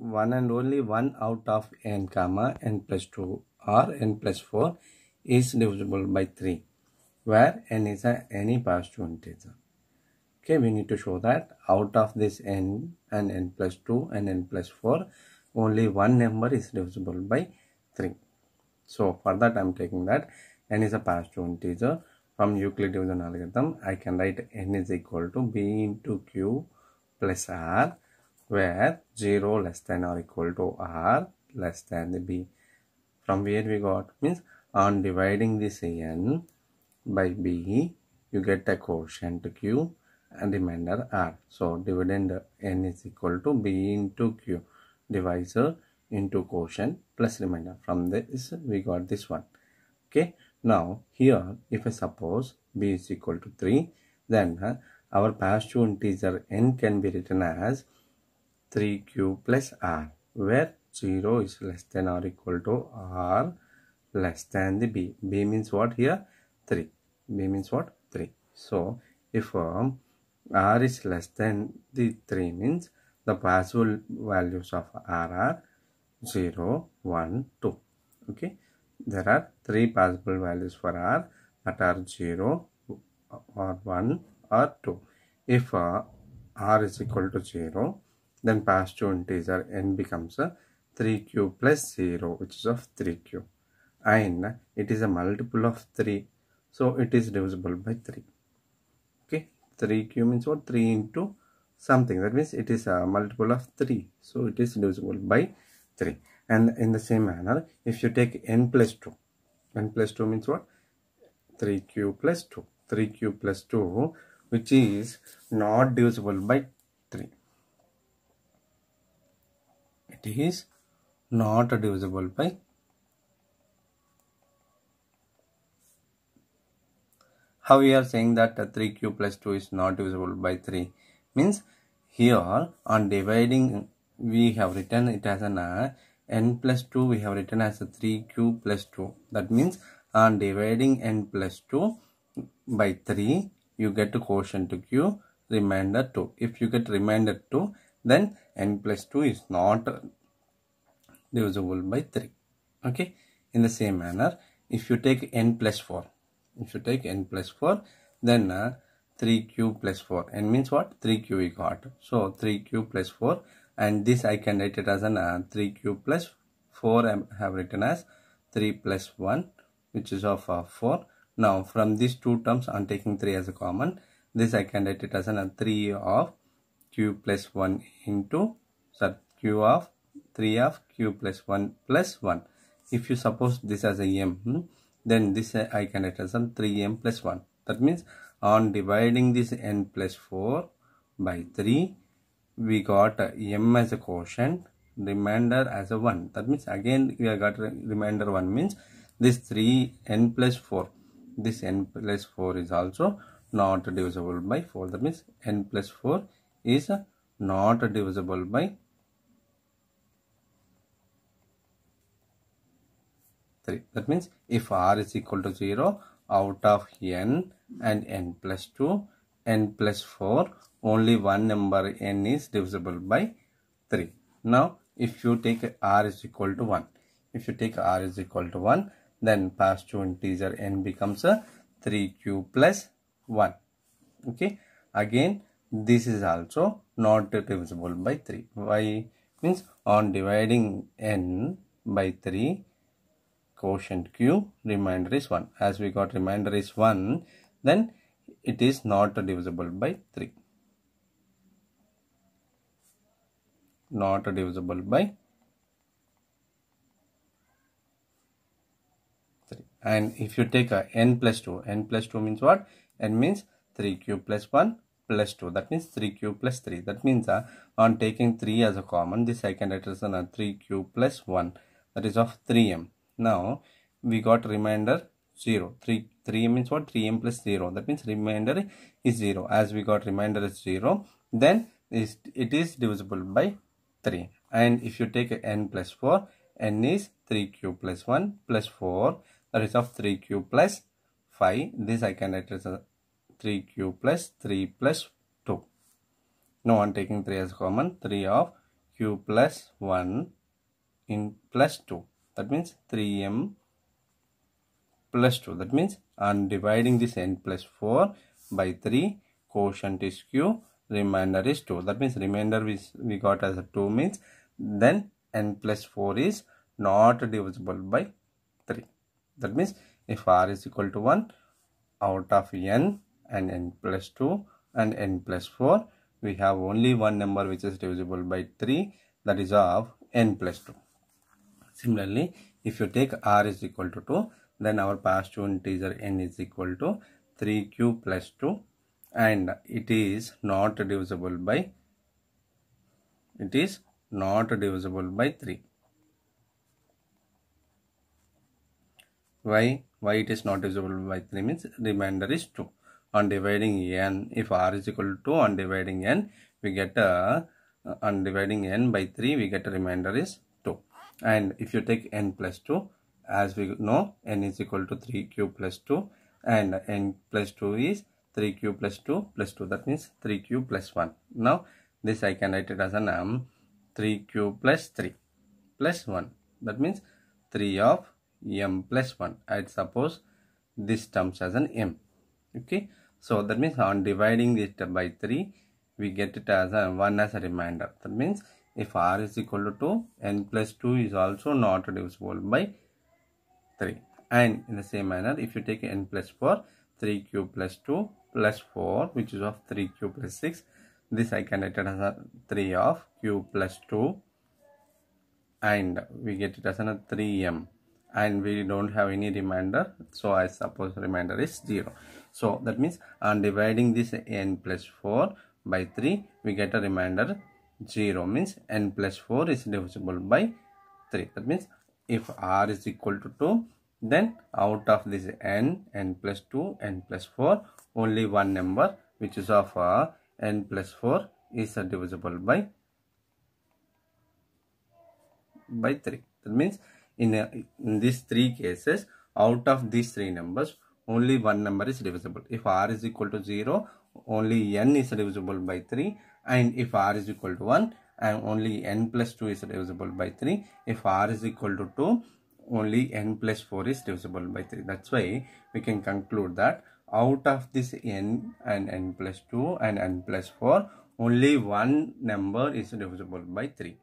1 and only 1 out of n comma n plus 2 or n plus 4 is divisible by 3 where n is a any positive integer. Okay, we need to show that out of this n and n plus 2 and n plus 4 only one number is divisible by 3. So for that I am taking that n is a positive integer from Euclid division algorithm I can write n is equal to b into q plus r where 0 less than or equal to r less than the b. From where we got means on dividing this an by b you get a quotient q and remainder r. So dividend n is equal to b into q divisor into quotient plus remainder. From this we got this one. Okay. Now here if I suppose b is equal to 3 then uh, our past two integer n can be written as 3q plus r where 0 is less than or equal to r less than the b. b means what here? 3. b means what? 3. So, if um, r is less than the 3 means the possible values of r are 0, 1, 2. Okay. There are 3 possible values for r that are 0 or 1 or 2. If uh, r is equal to 0, then pass to integer n becomes a 3q plus 0 which is of 3q and it is a multiple of 3 so it is divisible by 3 okay 3q means what 3 into something that means it is a multiple of 3 so it is divisible by 3 and in the same manner if you take n plus 2 n plus 2 means what 3q plus 2 3q plus 2 which is not divisible by that is not divisible by How we are saying that 3q plus 2 is not divisible by 3 means here on dividing we have written it as an uh, n plus 2 we have written as a 3q plus 2 that means on dividing n plus 2 by 3 you get a quotient to q remainder 2 if you get remainder 2 then n plus 2 is not divisible by 3 okay in the same manner if you take n plus 4 if you take n plus 4 then uh, 3q plus 4 n means what 3q we got so 3q plus 4 and this I can write it as an uh, 3q plus 4 I have written as 3 plus 1 which is of uh, 4 now from these two terms I'm taking 3 as a common this I can write it as an uh, 3 of q plus 1 into sub q of 3 of q plus 1 plus 1. If you suppose this as a m, hmm, then this uh, I can write as 3m plus 1. That means on dividing this n plus 4 by 3, we got uh, m as a quotient, remainder as a 1. That means again we have got remainder 1 means this 3 n plus 4. This n plus 4 is also not divisible by 4. That means n plus 4 is not divisible by 3 that means if r is equal to 0 out of n and n plus 2 n plus 4 only one number n is divisible by 3 now if you take r is equal to 1 if you take r is equal to 1 then past two integer n becomes a 3q plus 1 okay again this is also not divisible by 3 why means on dividing n by 3 quotient q remainder is 1 as we got remainder is 1 then it is not divisible by 3 not divisible by 3 and if you take a n plus 2 n plus 2 means what n means 3q plus 1 plus 2 that means 3q plus 3 that means uh, on taking 3 as a common the second iteration is 3q plus 1 that is of 3m now we got remainder 0 3 3 means what 3m plus 0 that means remainder is 0 as we got remainder is 0 then is it is divisible by 3 and if you take n plus 4 n is 3q plus 1 plus 4 that is of 3q plus 5 this I can represent 3q plus 3 plus 2. Now I'm taking 3 as common. 3 of q plus 1 in plus 2. That means 3m plus 2. That means I'm dividing this n plus 4 by 3. Quotient is q. Remainder is 2. That means remainder we, we got as 2 means then n plus 4 is not divisible by 3. That means if r is equal to 1 out of n and n plus 2 and n plus 4 we have only one number which is divisible by 3 that is of n plus 2 similarly if you take r is equal to 2 then our past two integer n is equal to 3q plus 2 and it is not divisible by it is not divisible by 3 why why it is not divisible by 3 means remainder is 2 on dividing n. If r is equal to on dividing n, we get a uh, on dividing n by 3, we get a remainder is 2. And if you take n plus 2, as we know, n is equal to 3q plus 2 and n plus 2 is 3q plus 2 plus 2. That means 3q plus 1. Now, this I can write it as an m, 3 plus 1. That means 3 of m plus 1. I suppose this terms as an m. Okay. So that means on dividing this by 3, we get it as a 1 as a remainder. That means if r is equal to 2, n plus 2 is also not divisible by 3. And in the same manner, if you take n plus 4, 3q plus 2 plus 4, which is of 3q plus 6, this I can write it as a 3 of q plus 2 and we get it as a 3m and we don't have any remainder so I suppose remainder is 0. So that means on dividing this n plus 4 by 3 we get a remainder 0 means n plus 4 is divisible by 3. That means if r is equal to 2 then out of this n, n plus 2, n plus 4 only one number which is of uh, n plus 4 is uh, divisible by by 3. That means in, uh, in these three cases out of these three numbers only one number is divisible if r is equal to 0 only n is divisible by 3 and if r is equal to 1 and only n plus 2 is divisible by 3 if r is equal to 2 only n plus 4 is divisible by 3 that's why we can conclude that out of this n and n plus 2 and n plus 4 only one number is divisible by 3